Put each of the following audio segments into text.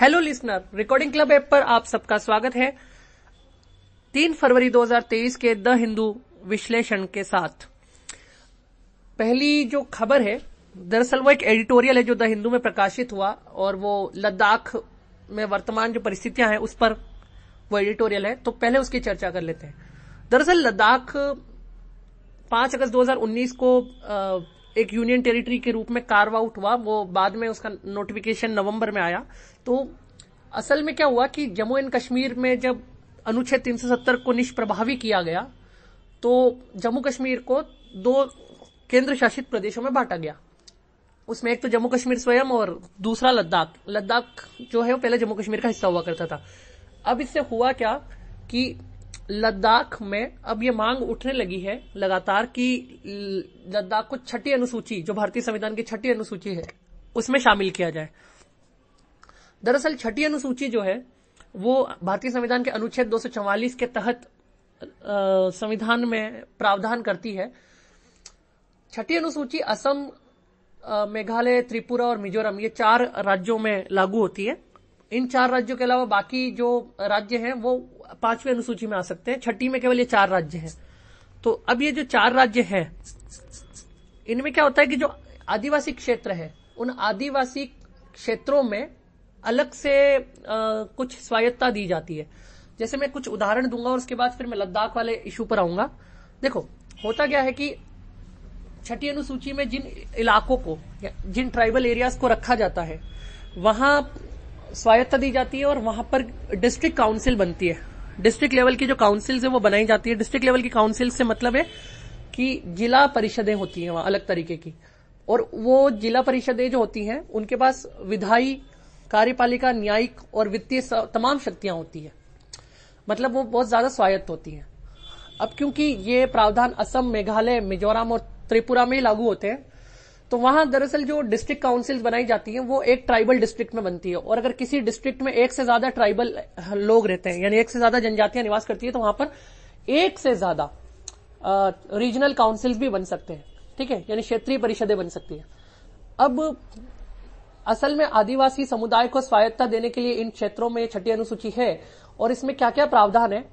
hello listener recording club app पर आप सबका स्वागत है तीन फरवरी 2023 के द हिंदू विश्लेषण के साथ पहली जो खबर है दरअसल वो एक एडिटोरियल है जो द हिंदू में प्रकाशित हुआ और वो लद्दाख में वर्तमान जो परिस्थितियां हैं उस पर वो एडिटोरियल है तो पहले उसकी चर्चा कर लेते हैं दरअसल लद्दाख पांच अगस्त 2019 को एक यूनियन टेरिटरी के रूप में कार्व आउट हुआ वो बाद में उसका नोटिफिकेशन नवंबर में आया तो असल में क्या हुआ कि जम्मू एंड कश्मीर में जब अनुच्छेद 370 को निष्प्रभावी किया गया तो जम्मू कश्मीर को दो केंद्र शासित प्रदेशों में बांटा गया उसमें एक तो जम्मू कश्मीर स्वयं और दूसरा लद्दाख लद्दाख जो है वो पहले जम्मू कश्मीर का हिस्सा हुआ करता था अब इससे हुआ क्या कि लद्दाख में अब ये मांग उठने लगी है लगातार कि लद्दाख को छठी अनुसूची जो भारतीय संविधान की छठी अनुसूची है उसमें शामिल किया जाए दरअसल छठी अनुसूची जो है वो भारतीय संविधान के अनुच्छेद 244 के तहत संविधान में प्रावधान करती है छठी अनुसूची असम मेघालय त्रिपुरा और मिजोरम ये चार राज्यों में लागू होती है इन चार राज्यों के अलावा बाकी जो राज्य हैं वो पांचवी अनुसूची में आ सकते हैं छठी में केवल ये चार राज्य हैं तो अब ये जो चार राज्य हैं इनमें क्या होता है कि जो आदिवासी क्षेत्र है उन आदिवासी क्षेत्रों में अलग से आ, कुछ स्वायत्ता दी जाती है जैसे मैं कुछ उदाहरण दूंगा और उसके बाद फिर मैं लद्दाख वाले इशू पर आऊंगा देखो होता क्या है कि छठी अनुसूची में जिन इलाकों को जिन ट्राइबल एरियाज को रखा जाता है वहां स्वायत्ता दी जाती है और वहां पर डिस्ट्रिक्ट काउंसिल बनती है डिस्ट्रिक्ट लेवल की जो काउंसिल्स है वो बनाई जाती है डिस्ट्रिक्ट लेवल की काउंसिल से मतलब है कि जिला परिषदें होती हैं वहां अलग तरीके की और वो जिला परिषदें जो होती हैं उनके पास विधायी कार्यपालिका न्यायिक और वित्तीय तमाम शक्तियां होती है मतलब वो बहुत ज्यादा स्वायत्त होती हैं अब क्योंकि ये प्रावधान असम मेघालय मिजोरम और त्रिपुरा में ही लागू होते हैं तो वहां दरअसल जो डिस्ट्रिक्ट काउंसिल्स बनाई जाती है वो एक ट्राइबल डिस्ट्रिक्ट में बनती है और अगर किसी डिस्ट्रिक्ट में एक से ज्यादा ट्राइबल लोग रहते हैं यानी एक से ज्यादा जनजातियां निवास करती है तो वहां पर एक से ज्यादा रीजनल काउंसिल्स भी बन सकते हैं ठीक है यानी क्षेत्रीय परिषदें बन सकती है अब असल में आदिवासी समुदाय को स्वायत्ता देने के लिए इन क्षेत्रों में छठी अनुसूची है और इसमें क्या क्या प्रावधान है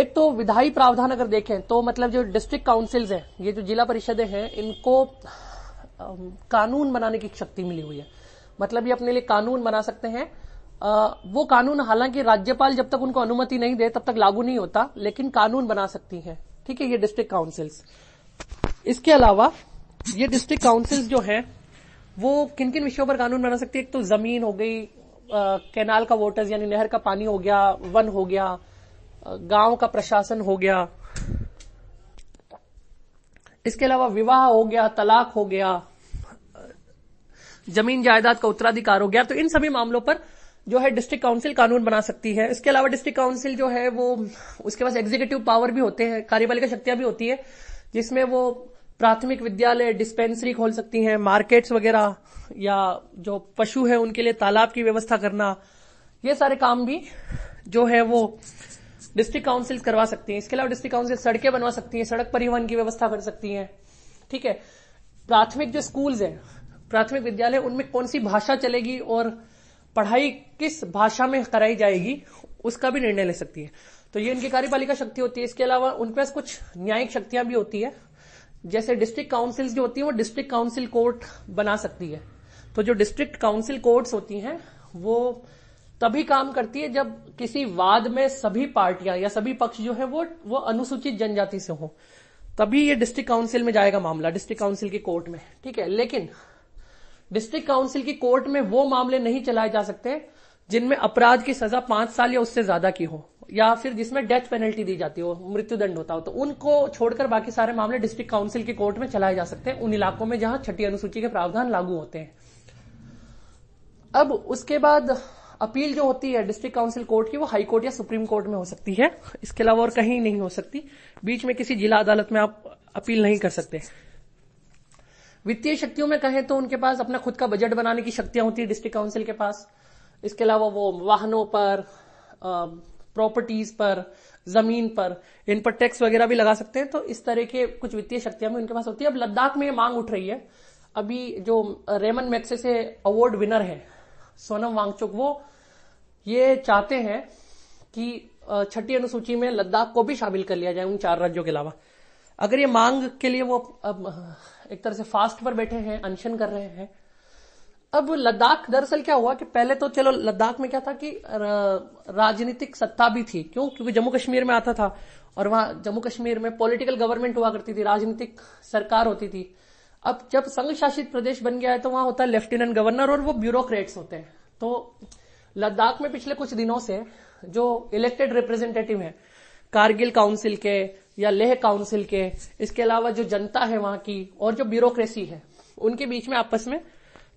एक तो विधायी प्रावधान अगर देखें तो मतलब जो डिस्ट्रिक्ट काउंसिल्स हैं ये जो जिला परिषदें हैं इनको कानून बनाने की शक्ति मिली हुई है मतलब ये अपने लिए कानून बना सकते हैं वो कानून हालांकि राज्यपाल जब तक उनको अनुमति नहीं दे तब तक लागू नहीं होता लेकिन कानून बना सकती है ठीक है ये डिस्ट्रिक्ट काउंसिल्स इसके अलावा ये डिस्ट्रिक्ट काउंसिल्स जो है वो किन किन विषयों पर कानून बना सकती है एक तो जमीन हो गई कैनाल का वोटर्स यानी नहर का पानी हो गया वन हो गया गांव का प्रशासन हो गया इसके अलावा विवाह हो गया तलाक हो गया जमीन जायदाद का उत्तराधिकार हो गया तो इन सभी मामलों पर जो है डिस्ट्रिक्ट काउंसिल कानून बना सकती है इसके अलावा डिस्ट्रिक्ट काउंसिल जो है वो उसके पास एग्जीक्यूटिव पावर भी होते हैं कार्यपालिका शक्तियां भी होती है जिसमें वो प्राथमिक विद्यालय डिस्पेंसरी खोल सकती हैं मार्केट्स वगैरह या जो पशु है उनके लिए तालाब की व्यवस्था करना ये सारे काम भी जो है वो डिस्ट्रिक्ट काउंसिल करवा सकती हैं इसके अलावा डिस्ट्रिक्ट काउंसिल सड़कें बनवा सकती हैं सड़क परिवहन की व्यवस्था कर सकती हैं ठीक है प्राथमिक जो स्कूल्स हैं प्राथमिक विद्यालय उनमें कौन सी भाषा चलेगी और पढ़ाई किस भाषा में कराई जाएगी उसका भी निर्णय ले सकती है तो ये इनकी कार्यपालिका शक्ति होती है इसके अलावा उनके पास कुछ न्यायिक शक्तियां भी होती है जैसे डिस्ट्रिक्ट काउंसिल जो होती है वो डिस्ट्रिक्ट काउंसिल कोर्ट बना सकती है तो जो डिस्ट्रिक्ट काउंसिल कोर्ट होती हैं वो तभी काम करती है जब किसी वाद में सभी पार्टियां या सभी पक्ष जो है वो वो अनुसूचित जनजाति से हो तभी ये डिस्ट्रिक्ट काउंसिल में जाएगा मामला डिस्ट्रिक्ट काउंसिल की कोर्ट में ठीक है लेकिन डिस्ट्रिक्ट काउंसिल की कोर्ट में वो मामले नहीं चलाए जा सकते जिनमें अपराध की सजा पांच साल या उससे ज्यादा की हो या फिर जिसमें डेथ पेनल्टी दी जाती हो मृत्युदंड होता हो तो उनको छोड़कर बाकी सारे मामले डिस्ट्रिक्ट काउंसिल की कोर्ट में चलाए जा सकते हैं उन इलाकों में जहां छठी अनुसूची के प्रावधान लागू होते हैं अब उसके बाद अपील जो होती है डिस्ट्रिक्ट काउंसिल कोर्ट की वो हाई कोर्ट या सुप्रीम कोर्ट में हो सकती है इसके अलावा और कहीं नहीं हो सकती बीच में किसी जिला अदालत में आप अपील नहीं कर सकते वित्तीय शक्तियों में कहें तो उनके पास अपना खुद का बजट बनाने की शक्तियां होती है डिस्ट्रिक्ट काउंसिल के पास इसके अलावा वो वाहनों पर प्रॉपर्टीज पर जमीन पर इन पर टैक्स वगैरह भी लगा सकते हैं तो इस तरह के कुछ वित्तीय शक्तियां भी उनके पास होती है अब लद्दाख में ये मांग उठ रही है अभी जो रेमन मैक्से से अवार्ड विनर है सोनम वांगचुक वो ये चाहते हैं कि छठी अनुसूची में लद्दाख को भी शामिल कर लिया जाए उन चार राज्यों के अलावा अगर ये मांग के लिए वो अब एक तरह से फास्ट पर बैठे हैं अनशन कर रहे हैं अब लद्दाख दरअसल क्या हुआ कि पहले तो चलो लद्दाख में क्या था कि राजनीतिक सत्ता भी थी क्यों क्योंकि जम्मू कश्मीर में आता था और वहां जम्मू कश्मीर में पॉलिटिकल गवर्नमेंट हुआ करती थी राजनीतिक सरकार होती थी अब जब संघ शासित प्रदेश बन गया है तो वहां होता है लेफ्टिनेंट गवर्नर और वो ब्यूरोक्रेट्स होते हैं तो लद्दाख में पिछले कुछ दिनों से जो इलेक्टेड रिप्रेजेंटेटिव है कारगिल काउंसिल के या लेह काउंसिल के इसके अलावा जो जनता है वहां की और जो ब्यूरोक्रेसी है उनके बीच में आपस में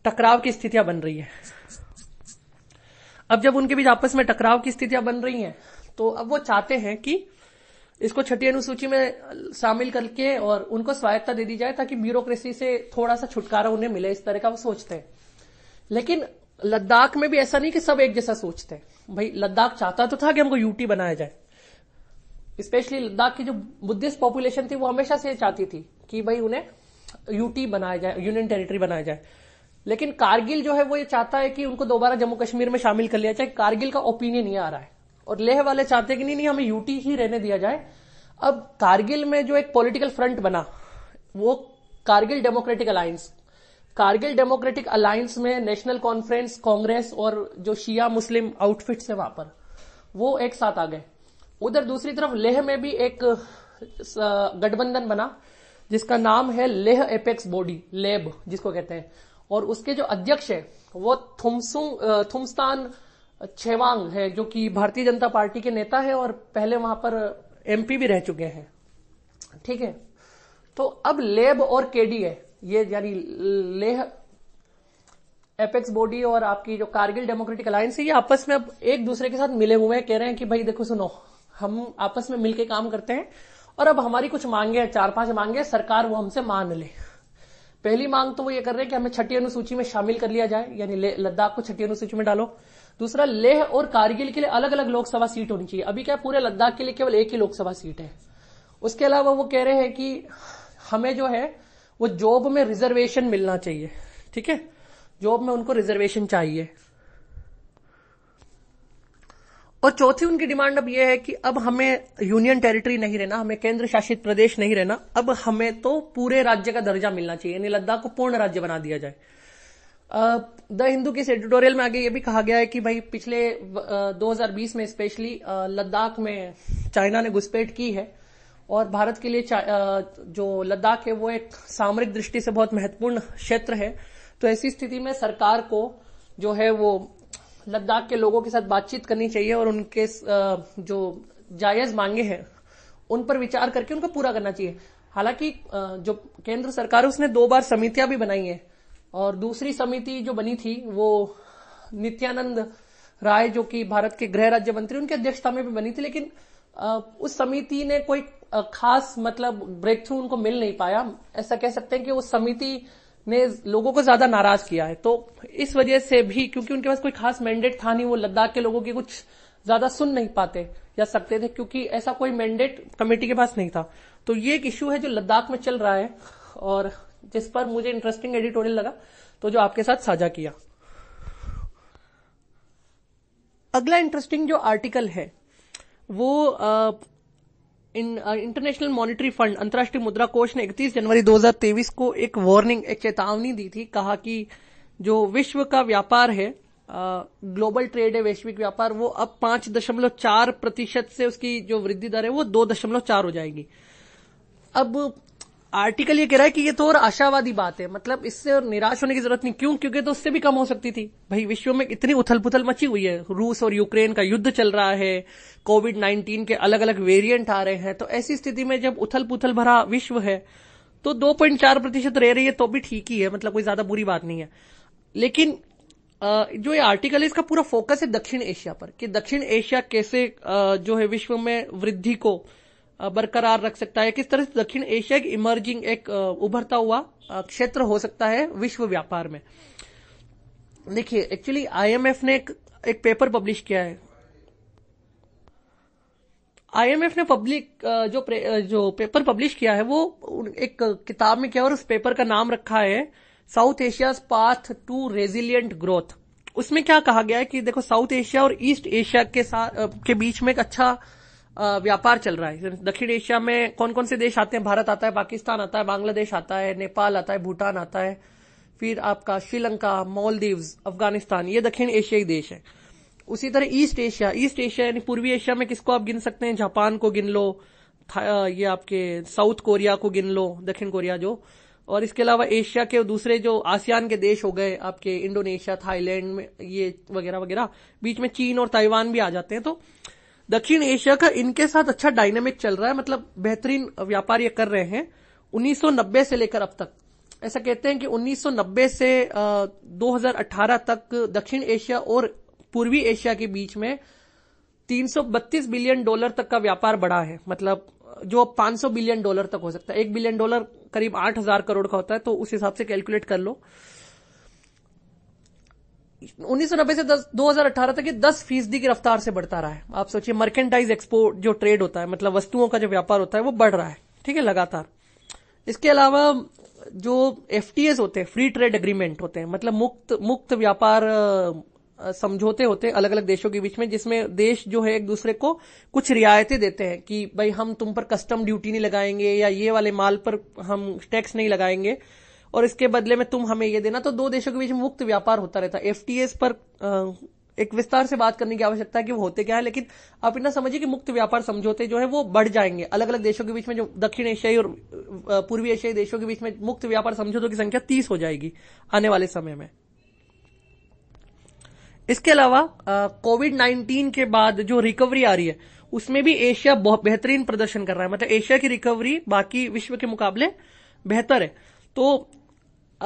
टकराव की स्थितियां बन रही है अब जब उनके बीच आपस में टकराव की स्थितियां बन रही हैं तो अब वो चाहते हैं कि इसको छठी अनुसूची में शामिल करके और उनको स्वायत्ता दे दी जाए ताकि ब्यूरोक्रेसी से थोड़ा सा छुटकारा उन्हें मिले इस तरह का वो सोचते हैं लेकिन लद्दाख में भी ऐसा नहीं कि सब एक जैसा सोचते हैं भाई लद्दाख चाहता तो था कि हमको यूटी बनाया जाए स्पेशली लद्दाख की जो बुद्धिस्ट पॉपुलेशन थी वो हमेशा से चाहती थी कि भाई उन्हें यूटी बनाया जाए यूनियन टेरिटरी बनाया जाए लेकिन कारगिल जो है वो ये चाहता है कि उनको दोबारा जम्मू कश्मीर में शामिल कर लिया जाए कारगिल का ओपिनियन ये आ रहा है और लेह वाले चाहते हैं कि नहीं नहीं हमें यूटी ही रहने दिया जाए अब कारगिल में जो एक पॉलिटिकल फ्रंट बना वो Kargil democratic alliance Kargil democratic alliance में नेशनल कॉन्फ्रेंस कांग्रेस और जो शिया मुस्लिम आउटफिट्स है वहां पर वो एक साथ आ गए उधर दूसरी तरफ लेह में भी एक गठबंधन बना जिसका नाम है लेह एपेक्स बॉडी लेब जिसको कहते हैं और उसके जो अध्यक्ष है वो थुमसुंग थुमस्तान छेवांग है जो कि भारतीय जनता पार्टी के नेता है और पहले वहां पर एमपी भी रह चुके हैं ठीक है तो अब लेब और केडीए ये यानी लेह एपेक्स बॉडी और आपकी जो कारगिल डेमोक्रेटिक अलायंस है ये आपस में अब एक दूसरे के साथ मिले हुए हैं कह रहे हैं कि भाई देखो सुनो हम आपस में मिलके काम करते हैं और अब हमारी कुछ मांगे हैं चार पांच मांगे हैं सरकार वो हमसे मान ले पहली मांग तो वो ये कर रहे हैं कि हमें छठी अनुसूची में शामिल कर लिया जाए यानी लद्दाख को छठी अनुसूची में डालो दूसरा लेह और कारगिल के लिए अलग अलग लोकसभा सीट होनी चाहिए अभी क्या पूरे लद्दाख के लिए केवल एक ही लोकसभा सीट है उसके अलावा वो कह रहे हैं कि हमें जो है वो जॉब में रिजर्वेशन मिलना चाहिए ठीक है जॉब में उनको रिजर्वेशन चाहिए और चौथी उनकी डिमांड अब यह है कि अब हमें यूनियन टेरिटरी नहीं रहना हमें केंद्र शासित प्रदेश नहीं रहना अब हमें तो पूरे राज्य का दर्जा मिलना चाहिए यानी लद्दाख को पूर्ण राज्य बना दिया जाए द हिंदू के एडिटोरियल में आगे ये भी कहा गया है कि भाई पिछले uh, 2020 में स्पेशली uh, लद्दाख में चाइना ने घुसपैठ की है और भारत के लिए uh, जो लद्दाख है वो एक सामरिक दृष्टि से बहुत महत्वपूर्ण क्षेत्र है तो ऐसी स्थिति में सरकार को जो है वो लद्दाख के लोगों के साथ बातचीत करनी चाहिए और उनके जो जायज मांगे हैं उन पर विचार करके उनको पूरा करना चाहिए हालांकि जो केंद्र सरकार उसने दो बार समितियां भी बनाई हैं और दूसरी समिति जो बनी थी वो नित्यानंद राय जो कि भारत के गृह राज्य मंत्री उनकी अध्यक्षता में भी बनी थी लेकिन उस समिति ने कोई खास मतलब ब्रेक थ्रू उनको मिल नहीं पाया ऐसा कह सकते हैं कि उस समिति ने लोगों को ज्यादा नाराज किया है तो इस वजह से भी क्योंकि उनके पास कोई खास मैंडेट था नहीं वो लद्दाख के लोगों की कुछ ज्यादा सुन नहीं पाते या सकते थे क्योंकि ऐसा कोई मैंडेट कमेटी के पास नहीं था तो ये एक इश्यू है जो लद्दाख में चल रहा है और जिस पर मुझे इंटरेस्टिंग एडिटोरियल लगा तो जो आपके साथ साझा किया अगला इंटरेस्टिंग जो आर्टिकल है वो इंटरनेशनल मॉनिटरी फंड अंतर्राष्ट्रीय मुद्रा कोष ने 31 जनवरी 2023 को एक वार्निंग एक चेतावनी दी थी कहा कि जो विश्व का व्यापार है ग्लोबल ट्रेड है वैश्विक व्यापार वो अब पांच दशमलव चार प्रतिशत से उसकी जो वृद्धि दर है वो दो दशमलव चार हो जाएगी अब आर्टिकल ये कह रहा है कि ये तो और आशावादी बात है मतलब इससे और निराश होने की जरूरत नहीं क्यों क्योंकि तो उससे भी कम हो सकती थी भाई विश्व में इतनी उथल पुथल मची हुई है रूस और यूक्रेन का युद्ध चल रहा है कोविड नाइन्टीन के अलग अलग वेरिएंट आ रहे हैं तो ऐसी स्थिति में जब उथल पुथल भरा विश्व है तो दो पॉइंट चार प्रतिशत रह रही है तो भी ठीक ही है मतलब कोई ज्यादा बुरी बात नहीं है लेकिन जो ये आर्टिकल है इसका पूरा फोकस है दक्षिण एशिया पर कि दक्षिण एशिया कैसे जो है विश्व में वृद्धि को बरकरार रख सकता है किस तरह से दक्षिण एशिया की इमर्जिंग एक उभरता हुआ क्षेत्र हो सकता है विश्व व्यापार में देखिए एक्चुअली आईएमएफ ने एक, एक पेपर पब्लिश किया है आईएमएफ ने पब्लिक जो जो पेपर पब्लिश किया है वो एक किताब में किया और उस पेपर का नाम रखा है south Asia path to resilient growth उसमें क्या कहा गया है कि देखो साउथ एशिया और ईस्ट एशिया के साथ के बीच में एक अच्छा व्यापार चल रहा है दक्षिण एशिया में कौन कौन से देश आते हैं भारत आता है पाकिस्तान आता है बांग्लादेश आता है नेपाल आता है भूटान आता है फिर आपका श्रीलंका मालदीव्स अफगानिस्तान ये दक्षिण एशियाई देश है उसी तरह ईस्ट एशिया ईस्ट एशिया यानी पूर्वी एशिया में किसको आप गिन सकते हैं जापान को गिन लो ये आपके साउथ कोरिया को गिन लो दक्षिण कोरिया जो और इसके अलावा एशिया के दूसरे जो आसियान के देश हो गए आपके इंडोनेशिया थाईलैंड में ये वगैरह वगैरह बीच में चीन और ताइवान भी आ जाते हैं तो दक्षिण एशिया का इनके साथ अच्छा डायनेमिक चल रहा है मतलब बेहतरीन व्यापार ये कर रहे हैं 1990 से लेकर अब तक ऐसा कहते हैं कि 1990 से 2018 तक दक्षिण एशिया और पूर्वी एशिया के बीच में 332 बिलियन डॉलर तक का व्यापार बढ़ा है मतलब जो 500 बिलियन डॉलर तक हो सकता है एक बिलियन डॉलर करीब 8000 करोड़ का होता है तो उस हिसाब से कैलकुलेट कर लो उन्नीस सौ नब्बे से दस दो हजार अठारह तक ये दस फीसदी की रफ्तार से बढ़ता रहा है आप सोचिए मर्केंटाइज एक्सपोर्ट जो ट्रेड होता है मतलब वस्तुओं का जो व्यापार होता है वो बढ़ रहा है ठीक है लगातार इसके अलावा जो एफ होते हैं फ्री ट्रेड एग्रीमेंट होते हैं मतलब मुक्त मुक्त व्यापार समझौते होते हैं अलग अलग देशों के बीच में जिसमें देश जो है एक दूसरे को कुछ रियायतें देते हैं कि भाई हम तुम पर कस्टम ड्यूटी नहीं लगाएंगे या ये वाले माल पर हम टैक्स नहीं लगाएंगे और इसके बदले में तुम हमें ये देना तो दो देशों के बीच मुक्त व्यापार होता रहता है एफटीएस पर एक विस्तार से बात करने की आवश्यकता है कि वो होते क्या है लेकिन आप इतना समझिए कि मुक्त व्यापार समझौते जो है वो बढ़ जाएंगे अलग अलग देशों के बीच में जो दक्षिण एशियाई और पूर्वी एशियाई देशों के बीच में मुक्त व्यापार समझौतों की संख्या तीस हो जाएगी आने वाले समय में इसके अलावा कोविड नाइन्टीन के बाद जो रिकवरी आ रही है उसमें भी एशिया बहुत बेहतरीन प्रदर्शन कर रहा है मतलब एशिया की रिकवरी बाकी विश्व के मुकाबले बेहतर है तो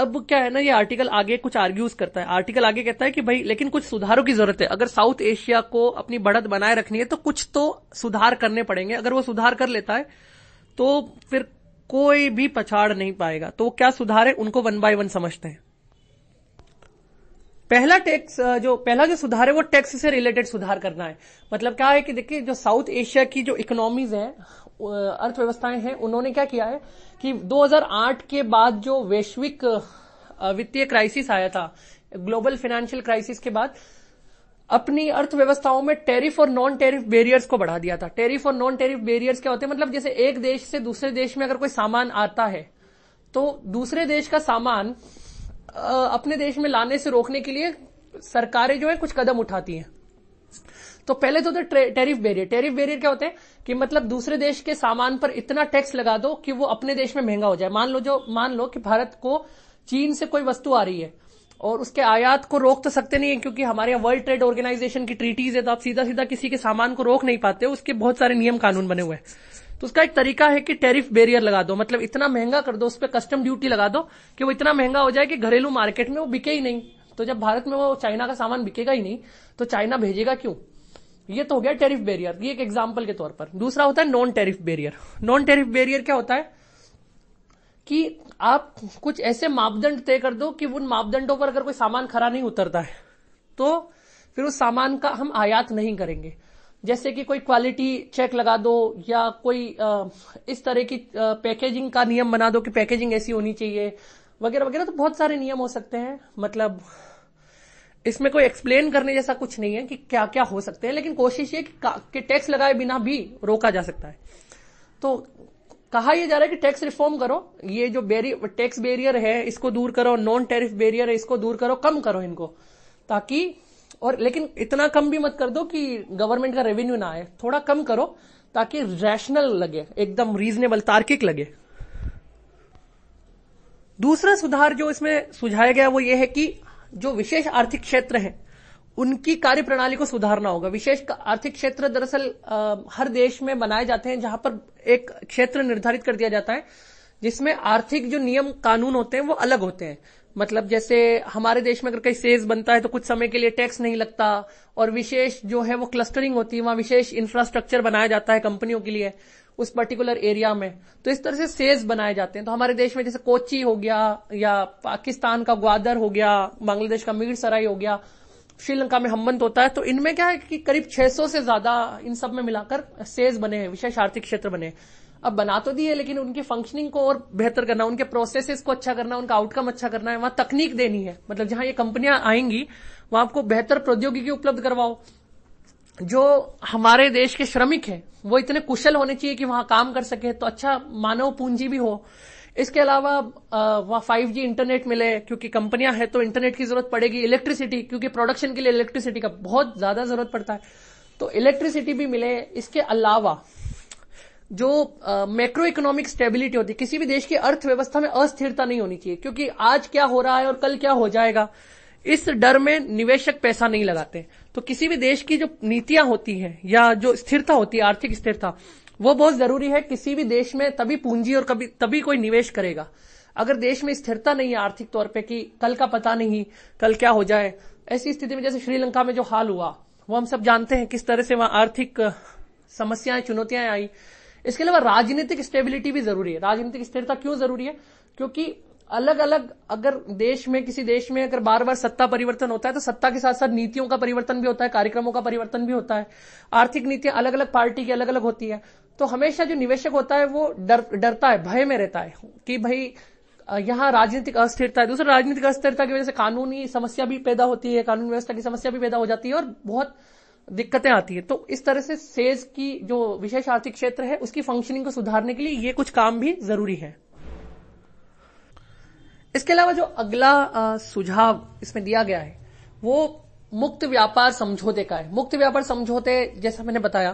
अब क्या है ना ये आर्टिकल आगे कुछ आर्ग्यूज करता है आर्टिकल आगे कहता है कि भाई लेकिन कुछ सुधारों की जरूरत है अगर साउथ एशिया को अपनी बढ़त बनाए रखनी है तो कुछ तो सुधार करने पड़ेंगे अगर वो सुधार कर लेता है तो फिर कोई भी पछाड़ नहीं पाएगा तो क्या सुधार है उनको वन बाय वन समझते हैं पहला टैक्स जो पहला जो सुधार है वो टैक्स से रिलेटेड सुधार करना है मतलब क्या है कि देखिए जो साउथ एशिया की जो इकोनॉमीज हैं अर्थव्यवस्थाएं हैं उन्होंने क्या किया है कि 2008 के बाद जो वैश्विक वित्तीय क्राइसिस आया था ग्लोबल फाइनेंशियल क्राइसिस के बाद अपनी अर्थव्यवस्थाओं में टेरिफ और नॉन टेरिफ बैरियर्स को बढ़ा दिया था टेरिफ और नॉन टेरिफ बैरियर्स क्या होते हैं मतलब जैसे एक देश से दूसरे देश में अगर कोई सामान आता है तो दूसरे देश का सामान अपने देश में लाने से रोकने के लिए सरकारें जो है कुछ कदम उठाती हैं तो पहले तो होता है टेरिफ बैरियर टैरिफ बैरियर क्या होते हैं कि मतलब दूसरे देश के सामान पर इतना टैक्स लगा दो कि वो अपने देश में महंगा हो जाए मान लो जो मान लो कि भारत को चीन से कोई वस्तु आ रही है और उसके आयात को रोक तो सकते नहीं है क्योंकि हमारे यहाँ वर्ल्ड ट्रेड ऑर्गेनाइजेशन की ट्रीटीज है तो आप सीधा सीधा किसी के सामान को रोक नहीं पाते उसके बहुत सारे नियम कानून बने हुए हैं तो उसका एक तरीका है कि टैरिफ बैरियर लगा दो मतलब इतना महंगा कर दो उस पर कस्टम ड्यूटी लगा दो कि वो इतना महंगा हो जाए कि घरेलू मार्केट में वो बिके ही नहीं तो जब भारत में वो चाइना का सामान बिकेगा ही नहीं तो चाइना भेजेगा क्यों ये तो हो गया टेरिफ बैरियर ये एक एग्जाम्पल के तौर पर दूसरा होता है non tariff barrier non tariff barrier क्या होता है कि आप कुछ ऐसे मापदंड तय कर दो कि उन मापदंडों पर अगर कोई सामान खरा नहीं उतरता है तो फिर उस सामान का हम आयात नहीं करेंगे जैसे कि कोई क्वालिटी चेक लगा दो या कोई इस तरह की पैकेजिंग का नियम बना दो कि पैकेजिंग ऐसी होनी चाहिए वगैरह वगैरह तो बहुत सारे नियम हो सकते हैं मतलब इसमें कोई एक्सप्लेन करने जैसा कुछ नहीं है कि क्या क्या हो सकते हैं लेकिन कोशिश ये कि, टैक्स लगाए बिना भी रोका जा सकता है तो कहा यह जा रहा है कि टैक्स रिफॉर्म करो ये जो बेरियर टैक्स बेरियर है इसको दूर करो नॉन टेरिफ बेरियर है इसको दूर करो कम करो इनको ताकि और लेकिन इतना कम भी मत कर दो कि गवर्नमेंट का रेवेन्यू ना आए थोड़ा कम करो ताकि रैशनल लगे एकदम रीजनेबल तार्किक लगे दूसरा सुधार जो इसमें सुझाया गया वो ये है कि जो विशेष आर्थिक क्षेत्र है उनकी कार्य प्रणाली को सुधारना होगा विशेष आर्थिक क्षेत्र दरअसल हर देश में बनाए जाते हैं जहां पर एक क्षेत्र निर्धारित कर दिया जाता है जिसमें आर्थिक जो नियम कानून होते हैं वो अलग होते हैं मतलब जैसे हमारे देश में अगर कहीं सेज बनता है तो कुछ समय के लिए टैक्स नहीं लगता और विशेष जो है वो क्लस्टरिंग होती है वहां विशेष इंफ्रास्ट्रक्चर बनाया जाता है कंपनियों के लिए उस पर्टिकुलर एरिया में तो इस तरह से सेज बनाए जाते हैं तो हमारे देश में जैसे कोची हो गया या पाकिस्तान का ग्वादर हो गया बांग्लादेश का मीर सराय हो गया श्रीलंका में हम्बंत होता है तो इनमें क्या है कि करीब 600 से ज्यादा इन सब में मिलाकर सेज बने हैं विशेष आर्थिक क्षेत्र बने अब बना तो दिए लेकिन उनकी फंक्शनिंग को और बेहतर करना उनके प्रोसेसेस को अच्छा करना उनका आउटकम अच्छा करना है वहां तकनीक देनी है मतलब जहां ये कंपनियां आएंगी वहां आपको बेहतर प्रौद्योगिकी उपलब्ध करवाओ जो हमारे देश के श्रमिक हैं वो इतने कुशल होने चाहिए कि वहां काम कर सके तो अच्छा मानव पूंजी भी हो इसके अलावा वहां फाइव जी इंटरनेट मिले क्योंकि कंपनियां हैं तो इंटरनेट की जरूरत पड़ेगी इलेक्ट्रिसिटी क्योंकि प्रोडक्शन के लिए इलेक्ट्रिसिटी का बहुत ज्यादा जरूरत पड़ता है तो इलेक्ट्रिसिटी भी मिले इसके अलावा जो मैक्रो इकोनॉमिक स्टेबिलिटी होती है किसी भी देश की अर्थव्यवस्था में अस्थिरता नहीं होनी चाहिए क्योंकि आज क्या हो रहा है और कल क्या हो जाएगा इस डर में निवेशक पैसा नहीं लगाते तो किसी भी देश की जो नीतियां होती हैं या जो स्थिरता होती है आर्थिक स्थिरता वो बहुत जरूरी है किसी भी देश में तभी पूंजी और कभी तभी कोई निवेश करेगा अगर देश में स्थिरता नहीं है आर्थिक तौर पे कि कल का पता नहीं कल क्या हो जाए ऐसी स्थिति में जैसे श्रीलंका में जो हाल हुआ वो हम सब जानते हैं किस तरह से वहां आर्थिक समस्याएं चुनौतियां आई इसके अलावा राजनीतिक स्टेबिलिटी भी जरूरी है राजनीतिक स्थिरता क्यों जरूरी है क्योंकि अलग अलग अगर देश में किसी देश में अगर बार बार सत्ता परिवर्तन होता है तो सत्ता के साथ साथ नीतियों का परिवर्तन भी होता है कार्यक्रमों का परिवर्तन भी होता है आर्थिक नीतियां अलग अलग पार्टी की अलग अलग होती है तो हमेशा जो निवेशक होता है वो डर डरता है भय में रहता है कि भाई यहाँ राजनीतिक अस्थिरता है दूसरा राजनीतिक अस्थिरता की वजह से कानूनी समस्या भी पैदा होती है कानून व्यवस्था की समस्या भी पैदा हो जाती है और बहुत दिक्कतें आती है तो इस तरह से सेज की जो विशेष आर्थिक क्षेत्र है उसकी फंक्शनिंग को सुधारने के लिए ये कुछ काम भी जरूरी है इसके अलावा जो अगला सुझाव इसमें दिया गया है वो मुक्त व्यापार समझौते का है मुक्त व्यापार समझौते जैसा मैंने बताया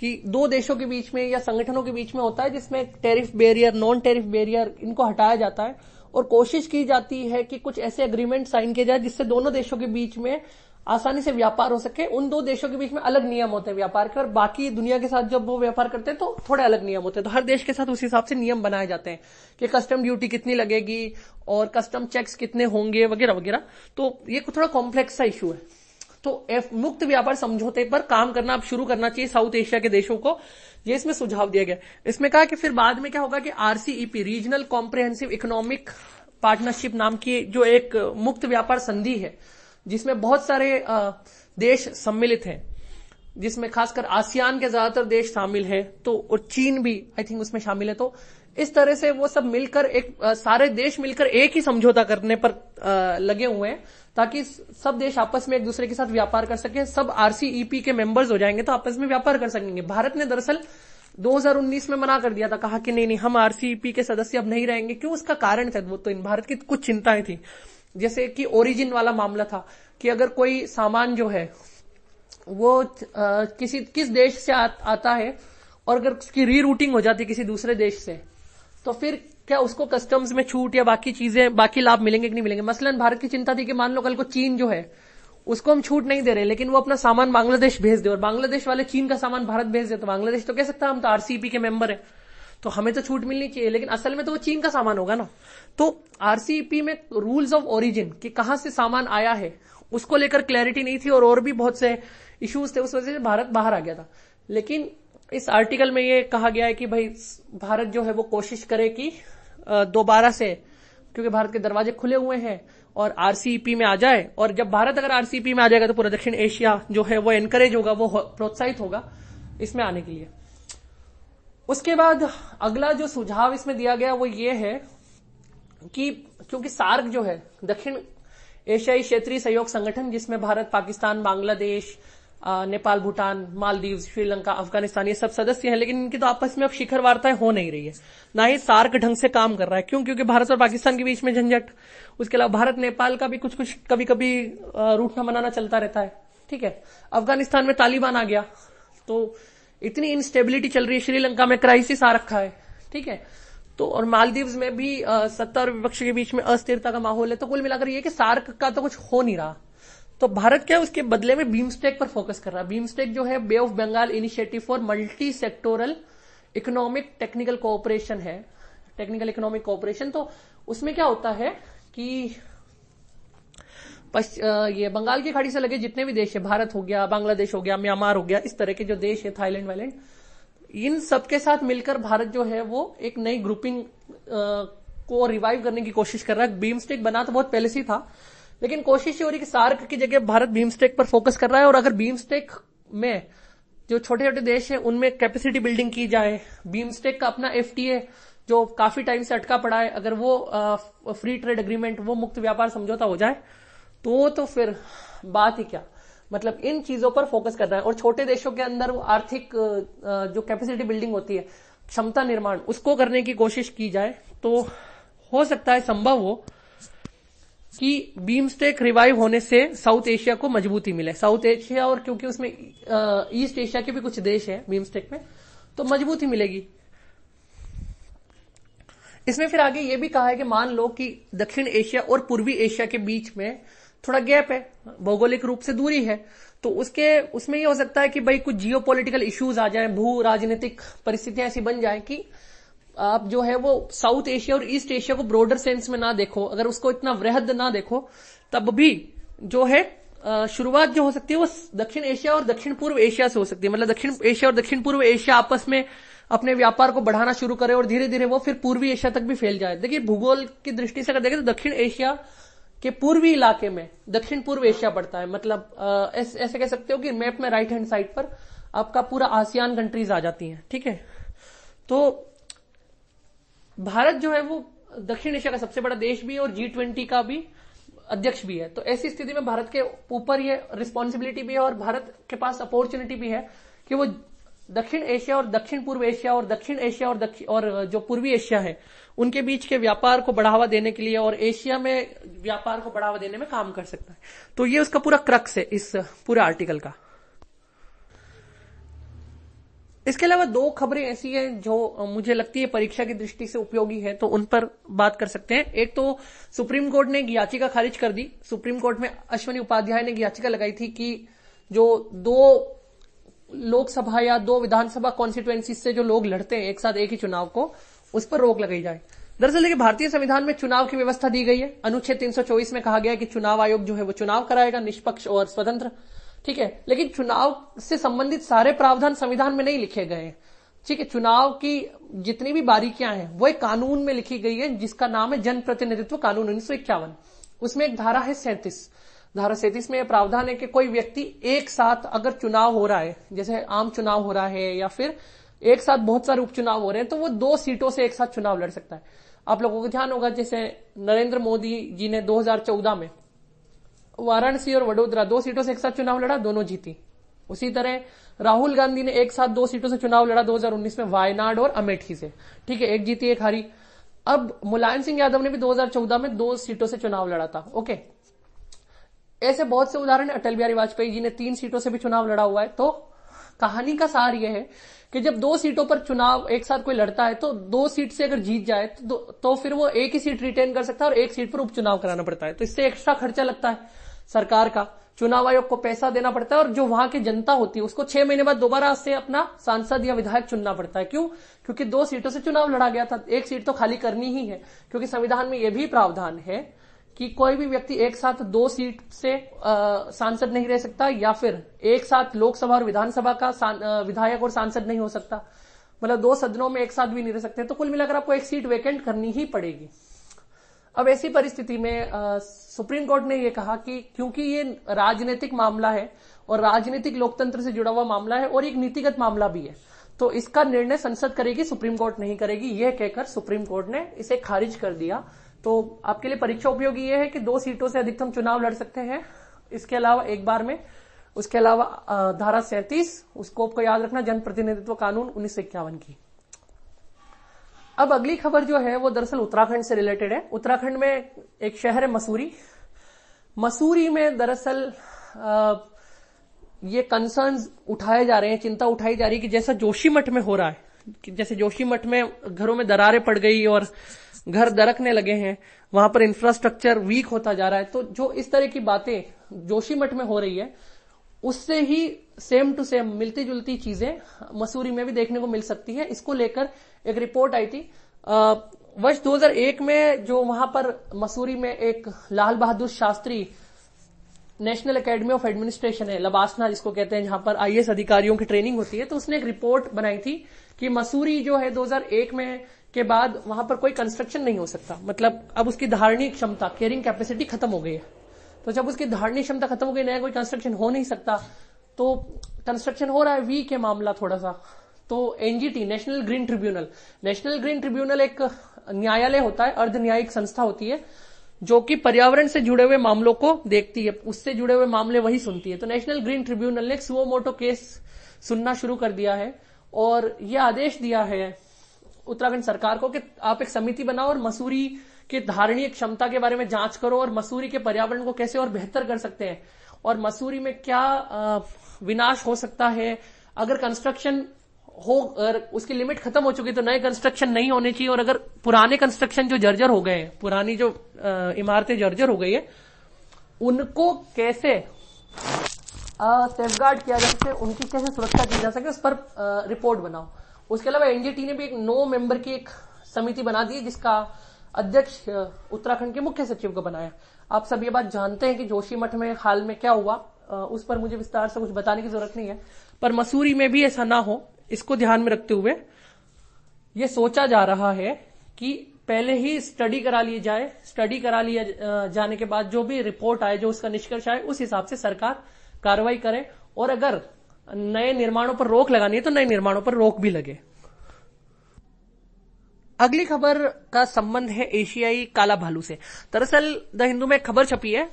कि दो देशों के बीच में या संगठनों के बीच में होता है जिसमें tariff barrier non tariff barrier इनको हटाया जाता है और कोशिश की जाती है कि कुछ ऐसे अग्रीमेंट साइन किए जाए जिससे दोनों देशों के बीच में आसानी से व्यापार हो सके उन दो देशों के बीच में अलग नियम होते हैं व्यापार के और बाकी दुनिया के साथ जब वो व्यापार करते हैं तो थोड़े अलग नियम होते हैं तो हर देश के साथ उस हिसाब से नियम बनाए जाते हैं कि कस्टम ड्यूटी कितनी लगेगी और कस्टम चेक्स कितने होंगे वगैरह वगैरह तो ये थोड़ा कॉम्प्लेक्स सा इशू है तो एफ मुक्त व्यापार समझौते पर काम करना आप शुरू करना चाहिए साउथ एशिया के देशों को ये इसमें सुझाव दिया गया इसमें कहा कि फिर बाद में क्या होगा कि RCEP regional comprehensive economic partnership नाम की जो एक मुक्त व्यापार संधि है जिसमें बहुत सारे देश सम्मिलित हैं जिसमें खासकर आसियान के ज्यादातर देश शामिल हैं तो और चीन भी आई थिंक उसमें शामिल है तो इस तरह से वो सब मिलकर एक आ, सारे देश मिलकर एक ही समझौता करने पर आ, लगे हुए हैं ताकि सब देश आपस में एक दूसरे के साथ व्यापार कर सके सब आरसीईपी e के मेंबर्स हो जाएंगे तो आपस में व्यापार कर सकेंगे भारत ने दरअसल 2019 में मना कर दिया था कहा कि नहीं नहीं हम आरसीईपी e के सदस्य अब नहीं रहेंगे क्यों उसका कारण था वो तो इन भारत की कुछ चिंताएं थी जैसे कि ओरिजिन वाला मामला था कि अगर कोई सामान जो है वो आ, किसी किस देश से आ, आता है और अगर उसकी रीरूटिंग हो जाती है किसी दूसरे देश से तो फिर क्या उसको कस्टम्स में छूट या बाकी चीजें बाकी लाभ मिलेंगे कि नहीं मिलेंगे मसलन भारत की चिंता थी कि मान लो कल को चीन जो है उसको हम छूट नहीं दे रहे लेकिन वो अपना सामान बांग्लादेश भेज दे और बांग्लादेश वाले चीन का सामान भारत भेज दे तो बांग्लादेश तो कह सकता है हम तो आरसीपी के मेंबर है तो हमें तो छूट मिलनी चाहिए लेकिन असल में तो वो चीन का सामान होगा ना तो आरसीपी में रूल्स ऑफ ओरिजिन कि कहां से सामान आया है उसको लेकर क्लैरिटी नहीं थी और और भी बहुत से इश्यूज थे उस वजह से भारत बाहर आ गया था लेकिन इस आर्टिकल में ये कहा गया है कि भाई भारत जो है वो कोशिश करे कि दोबारा से क्योंकि भारत के दरवाजे खुले हुए हैं और आरसीईपी में आ जाए और जब भारत अगर आरसीईपी में आ जाएगा तो पूरा दक्षिण एशिया जो है वो एनकरेज होगा वो प्रोत्साहित होगा इसमें आने के लिए उसके बाद अगला जो सुझाव इसमें दिया गया वो ये है कि क्योंकि सार्क जो है दक्षिण एशियाई क्षेत्रीय सहयोग संगठन जिसमें भारत पाकिस्तान बांग्लादेश नेपाल भूटान मालदीव श्रीलंका अफगानिस्तान ये सब सदस्य हैं लेकिन इनकी तो आपस में अब शिखर वार्ताएं हो नहीं रही है ना ही सार्क ढंग से काम कर रहा है क्यों क्योंकि भारत और पाकिस्तान के बीच में झंझट उसके अलावा भारत नेपाल का भी कुछ कुछ कभी कभी रूठना मनाना चलता रहता है ठीक है अफगानिस्तान में तालिबान आ गया तो इतनी इनस्टेबिलिटी चल रही है श्रीलंका में क्राइसिस आ रखा है ठीक है तो और मालदीव में भी सत्ता और विपक्ष के बीच में अस्थिरता का माहौल है तो कुल मिलाकर ये कि सार्क का तो कुछ हो नहीं रहा तो भारत क्या उसके बदले में बीमस्टेक पर फोकस कर रहा है बीमस्टेक जो है bay of Bengal initiative for multi sectoral economic technical cooperation है टेक्निकल इकोनॉमिक कोऑपरेशन तो उसमें क्या होता है कि ये बंगाल की खाड़ी से लगे जितने भी देश है भारत हो गया बांग्लादेश हो गया म्यांमार हो गया इस तरह के जो देश है थाईलैंड वाईलैंड इन सबके साथ मिलकर भारत जो है वो एक नई ग्रुपिंग को रिवाइव करने की कोशिश कर रहा है बीमस्टेक बना तो बहुत पहले से ही था लेकिन कोशिश ये हो रही कि सार्क की जगह भारत बीमस्टेक पर फोकस कर रहा है और अगर बीमस्टेक में जो छोटे छोटे देश हैं उनमें कैपेसिटी बिल्डिंग की जाए बीमस्टेक का अपना एफ जो काफी टाइम से अटका पड़ा है अगर वो आ, फ्री ट्रेड एग्रीमेंट वो मुक्त व्यापार समझौता हो जाए तो तो फिर बात ही क्या मतलब इन चीजों पर फोकस कर रहा है और छोटे देशों के अंदर वो आर्थिक जो कैपेसिटी बिल्डिंग होती है क्षमता निर्माण उसको करने की कोशिश की जाए तो हो सकता है संभव हो कि बीमस्टेक रिवाइव होने से साउथ एशिया को मजबूती मिले साउथ एशिया और क्योंकि उसमें ईस्ट एशिया के भी कुछ देश है बीमस्टेक में तो मजबूती मिलेगी इसमें फिर आगे ये भी कहा है कि मान लो कि दक्षिण एशिया और पूर्वी एशिया के बीच में थोड़ा गैप है भौगोलिक रूप से दूरी है तो उसके उसमें ये हो सकता है कि भाई कुछ जियो पोलिटिकल इश्यूज आ जाए भू राजनीतिक परिस्थितियां ऐसी बन जाए कि आप जो है वो साउथ एशिया और ईस्ट एशिया को ब्रॉडर सेंस में ना देखो अगर उसको इतना वृहद ना देखो तब भी जो है शुरुआत जो हो सकती है वो दक्षिण एशिया और दक्षिण पूर्व एशिया से हो सकती है मतलब दक्षिण एशिया और दक्षिण पूर्व एशिया आपस में अपने व्यापार को बढ़ाना शुरू करे और धीरे धीरे वो फिर पूर्वी एशिया तक भी फैल जाए देखिए भूगोल की दृष्टि से अगर देखें तो दक्षिण एशिया के पूर्वी इलाके में दक्षिण पूर्व एशिया पड़ता है मतलब ऐसे कह सकते हो कि मैप में राइट हैंड साइड पर आपका पूरा आसियान कंट्रीज आ जाती हैं ठीक है तो भारत जो है वो दक्षिण एशिया का सबसे बड़ा देश भी है और जी ट्वेंटी का भी अध्यक्ष भी है तो ऐसी स्थिति में भारत के ऊपर ये रिस्पॉन्सिबिलिटी भी है और भारत के पास अपॉर्चुनिटी भी है कि वो दक्षिण एशिया और दक्षिण पूर्व एशिया और दक्षिण एशिया और दक्षिण और जो पूर्वी एशिया है उनके बीच के व्यापार को बढ़ावा देने के लिए और एशिया में व्यापार को बढ़ावा देने में काम कर सकता है तो ये उसका पूरा क्रक्स है इस पूरे आर्टिकल का इसके अलावा दो खबरें ऐसी हैं जो मुझे लगती है परीक्षा की दृष्टि से उपयोगी है तो उन पर बात कर सकते हैं एक तो सुप्रीम कोर्ट ने एक याचिका खारिज कर दी सुप्रीम कोर्ट में अश्वनी उपाध्याय ने एक याचिका लगाई थी कि जो दो लोकसभा या दो विधानसभा कॉन्स्टिट्युएंसी से जो लोग लड़ते हैं एक साथ एक ही चुनाव को उस पर रोक लगाई जाए दरअसल देखिए भारतीय संविधान में चुनाव की व्यवस्था दी गई है अनुच्छेद 324 में कहा गया है कि चुनाव आयोग जो है वो चुनाव कराएगा निष्पक्ष और स्वतंत्र ठीक है लेकिन चुनाव से संबंधित सारे प्रावधान संविधान में नहीं लिखे गए ठीक है चुनाव की जितनी भी बारीकियां हैं वो एक कानून में लिखी गई है जिसका नाम है जनप्रतिनिधित्व कानून उन्नीस उसमें एक धारा है सैंतीस धारा सैंतीस में यह प्रावधान है कि कोई व्यक्ति एक साथ अगर चुनाव हो रहा है जैसे आम चुनाव हो रहा है या फिर एक साथ बहुत सारे उपचुनाव हो रहे हैं तो वो दो सीटों से एक साथ चुनाव लड़ सकता है आप लोगों को ध्यान होगा जैसे नरेंद्र मोदी जी ने 2014 में वाराणसी और वडोदरा दो सीटों से एक साथ चुनाव लड़ा दोनों जीती उसी तरह राहुल गांधी ने एक साथ दो सीटों से चुनाव लड़ा 2019 में वायनाड और अमेठी से ठीक है एक जीती एक हारी अब मुलायम सिंह यादव ने भी 2014 में दो सीटों से चुनाव लड़ा था ओके ऐसे बहुत से उदाहरण अटल बिहारी वाजपेयी जी ने तीन सीटों से भी चुनाव लड़ा हुआ है तो कहानी का सार यह है कि जब दो सीटों पर चुनाव एक साथ कोई लड़ता है तो दो सीट से अगर जीत जाए तो, तो फिर वो एक ही सीट रिटेन कर सकता है और एक सीट पर उपचुनाव कराना पड़ता है तो इससे एक्स्ट्रा खर्चा लगता है सरकार का चुनाव आयोग को पैसा देना पड़ता है और जो वहां की जनता होती है उसको छह महीने बाद दोबारा से अपना सांसद या विधायक चुनना पड़ता है क्यों क्योंकि दो सीटों से चुनाव लड़ा गया था एक सीट तो खाली करनी ही है क्योंकि संविधान में यह भी प्रावधान है कि कोई भी व्यक्ति एक साथ दो सीट से सांसद नहीं रह सकता या फिर एक साथ लोकसभा और विधानसभा का विधायक और सांसद नहीं हो सकता मतलब दो सदनों में एक साथ भी नहीं रह सकते तो कुल मिलाकर आपको एक सीट वैकेंट करनी ही पड़ेगी अब ऐसी परिस्थिति में आ, सुप्रीम कोर्ट ने यह कहा कि क्योंकि ये राजनीतिक मामला है और राजनीतिक लोकतंत्र से जुड़ा हुआ मामला है और एक नीतिगत मामला भी है तो इसका निर्णय संसद करेगी सुप्रीम कोर्ट नहीं करेगी यह कहकर सुप्रीम कोर्ट ने इसे खारिज कर दिया तो आपके लिए परीक्षा उपयोगी यह है कि दो सीटों से अधिकतम चुनाव लड़ सकते हैं इसके अलावा एक बार में उसके अलावा धारा सैंतीस उसको आपको याद रखना जनप्रतिनिधित्व कानून उन्नीस की अब अगली खबर जो है वो दरअसल उत्तराखंड से रिलेटेड है उत्तराखंड में एक शहर है मसूरी मसूरी में दरअसल ये कंसर्न्स उठाए जा रहे हैं चिंता उठाई जा रही है कि जैसा जोशीमठ में हो रहा है जैसे जोशीमठ में घरों में दरारें पड़ गई और घर दरकने लगे हैं वहां पर इंफ्रास्ट्रक्चर वीक होता जा रहा है तो जो इस तरह की बातें जोशीमठ में हो रही है उससे ही सेम टू सेम मिलती जुलती चीजें मसूरी में भी देखने को मिल सकती है इसको लेकर एक रिपोर्ट आई थी वर्ष 2001 में जो वहां पर मसूरी में एक Lal Bahadur Shastri national academy of administration है लबासना जिसको कहते हैं जहां पर आईएएस अधिकारियों की ट्रेनिंग होती है तो उसने एक रिपोर्ट बनाई थी कि मसूरी जो है 2001 में के बाद वहां पर कोई कंस्ट्रक्शन नहीं हो सकता मतलब अब उसकी धारणी क्षमता केयरिंग कैपेसिटी खत्म हो गई है तो जब उसकी धारणी क्षमता खत्म हो गई नया कोई कंस्ट्रक्शन हो नहीं सकता तो कंस्ट्रक्शन हो रहा है वीक है मामला थोड़ा सा तो NGT national green tribunal national green tribunal एक न्यायालय होता है अर्ध न्यायिक संस्था होती है जो कि पर्यावरण से जुड़े हुए मामलों को देखती है उससे जुड़े हुए मामले वही सुनती है तो नेशनल ग्रीन ट्रिब्यूनल ने सुओ मोटो केस सुनना शुरू कर दिया है और यह आदेश दिया है उत्तराखंड सरकार को कि आप एक समिति बनाओ और मसूरी कि धारणीय क्षमता के बारे में जांच करो और मसूरी के पर्यावरण को कैसे और बेहतर कर सकते हैं और मसूरी में क्या विनाश हो सकता है अगर कंस्ट्रक्शन हो अगर उसकी लिमिट खत्म हो चुकी तो नए कंस्ट्रक्शन नहीं होने चाहिए और अगर पुराने कंस्ट्रक्शन जो जर्जर हो गए पुरानी जो इमारतें जर्जर हो गई है उनको कैसे सेफ गार्ड किया जा सके उनकी कैसे सुरक्षा की जा सके उस पर आ, रिपोर्ट बनाओ उसके अलावा एनजीटी ने भी एक नो मेंबर की एक समिति बना दी जिसका अध्यक्ष उत्तराखंड के मुख्य सचिव को बनाया आप सब ये बात जानते हैं कि जोशी मठ में हाल में क्या हुआ उस पर मुझे विस्तार से कुछ बताने की जरूरत नहीं है पर मसूरी में भी ऐसा ना हो इसको ध्यान में रखते हुए ये सोचा जा रहा है कि पहले ही स्टडी करा लिए जाए स्टडी करा लिए जाने के बाद जो भी रिपोर्ट आए जो उसका निष्कर्ष आए उस हिसाब से सरकार कार्रवाई करे और अगर नए निर्माणों पर रोक लगानी है तो नए निर्माणों पर रोक भी लगे अगली खबर का संबंध है एशियाई काला भालू से दरअसल द हिंदू में खबर छपी है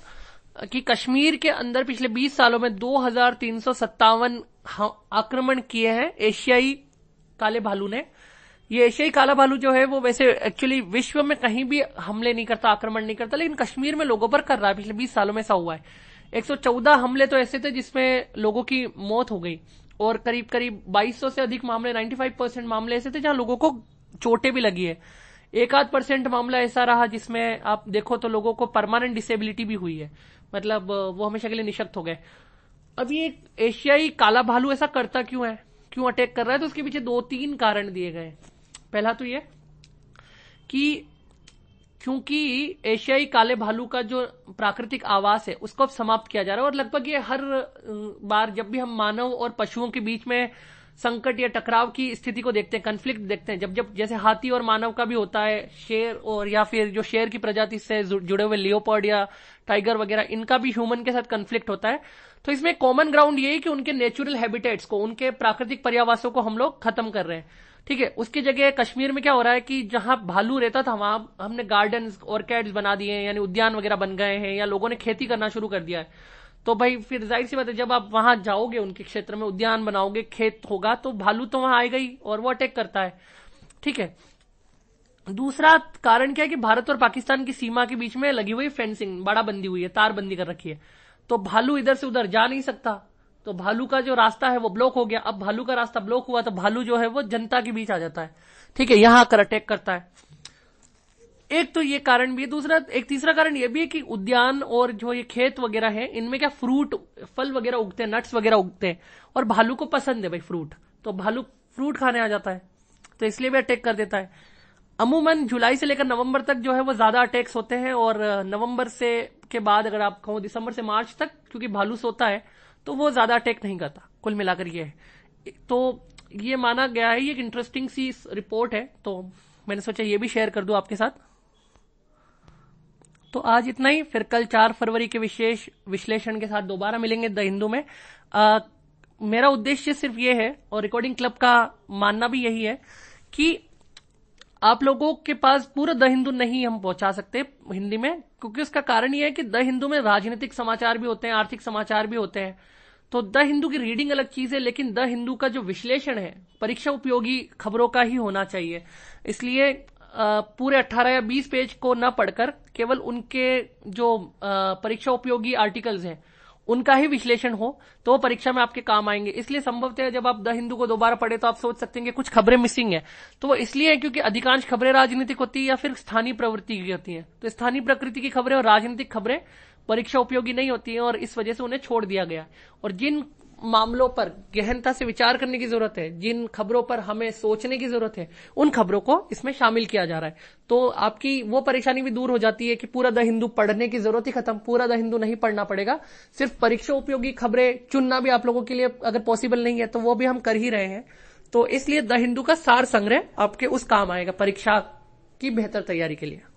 कि कश्मीर के अंदर पिछले 20 सालों में दो आक्रमण किए हैं एशियाई काले भालू ने ये एशियाई काला भालू जो है वो वैसे एक्चुअली विश्व में कहीं भी हमले नहीं करता आक्रमण नहीं करता लेकिन कश्मीर में लोगों पर कर रहा है पिछले 20 सालों में ऐसा हुआ है 114 हमले तो ऐसे थे जिसमें लोगों की मौत हो गई और करीब करीब 2200 से अधिक मामले 95 परसेंट मामले ऐसे थे जहां लोगों को चोटें भी लगी है एक आध परसेंट मामला ऐसा रहा जिसमें आप देखो तो लोगों को परमानेंट डिसेबिलिटी भी हुई है मतलब वो हमेशा के लिए निशक्त हो गए अब ये एशियाई काला भालू ऐसा करता क्यों है क्यों अटैक कर रहा है तो उसके पीछे दो तीन कारण दिए गए पहला तो ये कि क्योंकि एशियाई काले भालू का जो प्राकृतिक आवास है उसको अब समाप्त किया जा रहा है और लगभग ये हर बार जब भी हम मानव और पशुओं के बीच में संकट या टकराव की स्थिति को देखते हैं कन्फ्लिक्ट देखते हैं जब जब जैसे हाथी और मानव का भी होता है शेर और या फिर जो शेर की प्रजाति से जुड़े हुए लियोपर्ड या टाइगर वगैरह इनका भी ह्यूमन के साथ कन्फ्लिक्ट होता है तो इसमें कॉमन ग्राउंड ये है कि उनके नेचुरल हैबिटेट्स को उनके प्राकृतिक पर्यावासों को हम लोग खत्म कर रहे हैं ठीक है उसकी जगह कश्मीर में क्या हो रहा है कि जहां भालू रहता था वहां हमने गार्डन ऑर्किड्स बना दिए हैं यानी उद्यान वगैरह बन गए हैं या लोगों ने खेती करना शुरू कर दिया है तो भाई फिर जाहिर सी बात है जब आप वहां जाओगे उनके क्षेत्र में उद्यान बनाओगे खेत होगा तो भालू तो वहां आएगा ही और वो अटैक करता है ठीक है दूसरा कारण क्या है कि भारत और पाकिस्तान की सीमा के बीच में लगी हुई फेंसिंग बड़ा बंदी हुई है तार बंदी कर रखी है तो भालू इधर से उधर जा नहीं सकता तो भालू का जो रास्ता है वो ब्लॉक हो गया अब भालू का रास्ता ब्लॉक हुआ तो भालू जो है वो जनता के बीच आ जाता है ठीक है यहां आकर अटैक करता है एक तो ये कारण भी है दूसरा एक तीसरा कारण ये भी है कि उद्यान और जो ये खेत वगैरह है इनमें क्या फ्रूट फल वगैरह उगते हैं नट्स वगैरह उगते हैं और भालू को पसंद है भाई फ्रूट तो भालू फ्रूट खाने आ जाता है तो इसलिए भी अटैक कर देता है अमूमन जुलाई से लेकर नवंबर तक जो है वो ज्यादा अटैक्स होते हैं और नवंबर से के बाद अगर आप कहो दिसंबर से मार्च तक क्योंकि भालू सोता है तो वो ज्यादा अटैक नहीं करता कुल मिलाकर ये है तो ये माना गया है ये एक इंटरेस्टिंग सी रिपोर्ट है तो मैंने सोचा ये भी शेयर कर दू आपके साथ तो आज इतना ही फिर कल चार फरवरी के विशेष विश्लेषण के साथ दोबारा मिलेंगे द हिंदू में आ, मेरा उद्देश्य सिर्फ ये है और रिकॉर्डिंग क्लब का मानना भी यही है कि आप लोगों के पास पूरा द हिंदू नहीं हम पहुंचा सकते हिंदी में क्योंकि उसका कारण यह है कि द हिंदू में राजनीतिक समाचार भी होते हैं आर्थिक समाचार भी होते हैं तो द हिंदू की रीडिंग अलग चीज है लेकिन द हिंदू का जो विश्लेषण है परीक्षा उपयोगी खबरों का ही होना चाहिए इसलिए पूरे 18 या 20 पेज को न पढ़कर केवल उनके जो परीक्षा उपयोगी आर्टिकल्स हैं उनका ही विश्लेषण हो तो वो परीक्षा में आपके काम आएंगे इसलिए संभवतः जब आप द हिंदू को दोबारा पढ़े तो आप सोच सकते हैं कि कुछ खबरें मिसिंग है तो वो इसलिए है क्योंकि अधिकांश खबरें राजनीतिक होती है या फिर स्थानीय प्रवृत्ति की होती है तो स्थानीय प्रकृति की खबरें और राजनीतिक खबरें परीक्षा उपयोगी नहीं होती है और इस वजह से उन्हें छोड़ दिया गया और जिन मामलों पर गहनता से विचार करने की जरूरत है जिन खबरों पर हमें सोचने की जरूरत है उन खबरों को इसमें शामिल किया जा रहा है तो आपकी वो परेशानी भी दूर हो जाती है कि पूरा द हिंदू पढ़ने की जरूरत ही खत्म पूरा द हिंदू नहीं पढ़ना पड़ेगा सिर्फ परीक्षा उपयोगी खबरें चुनना भी आप लोगों के लिए अगर पॉसिबल नहीं है तो वो भी हम कर ही रहे हैं तो इसलिए द हिंदू का सार संग्रह आपके उस काम आएगा परीक्षा की बेहतर तैयारी के लिए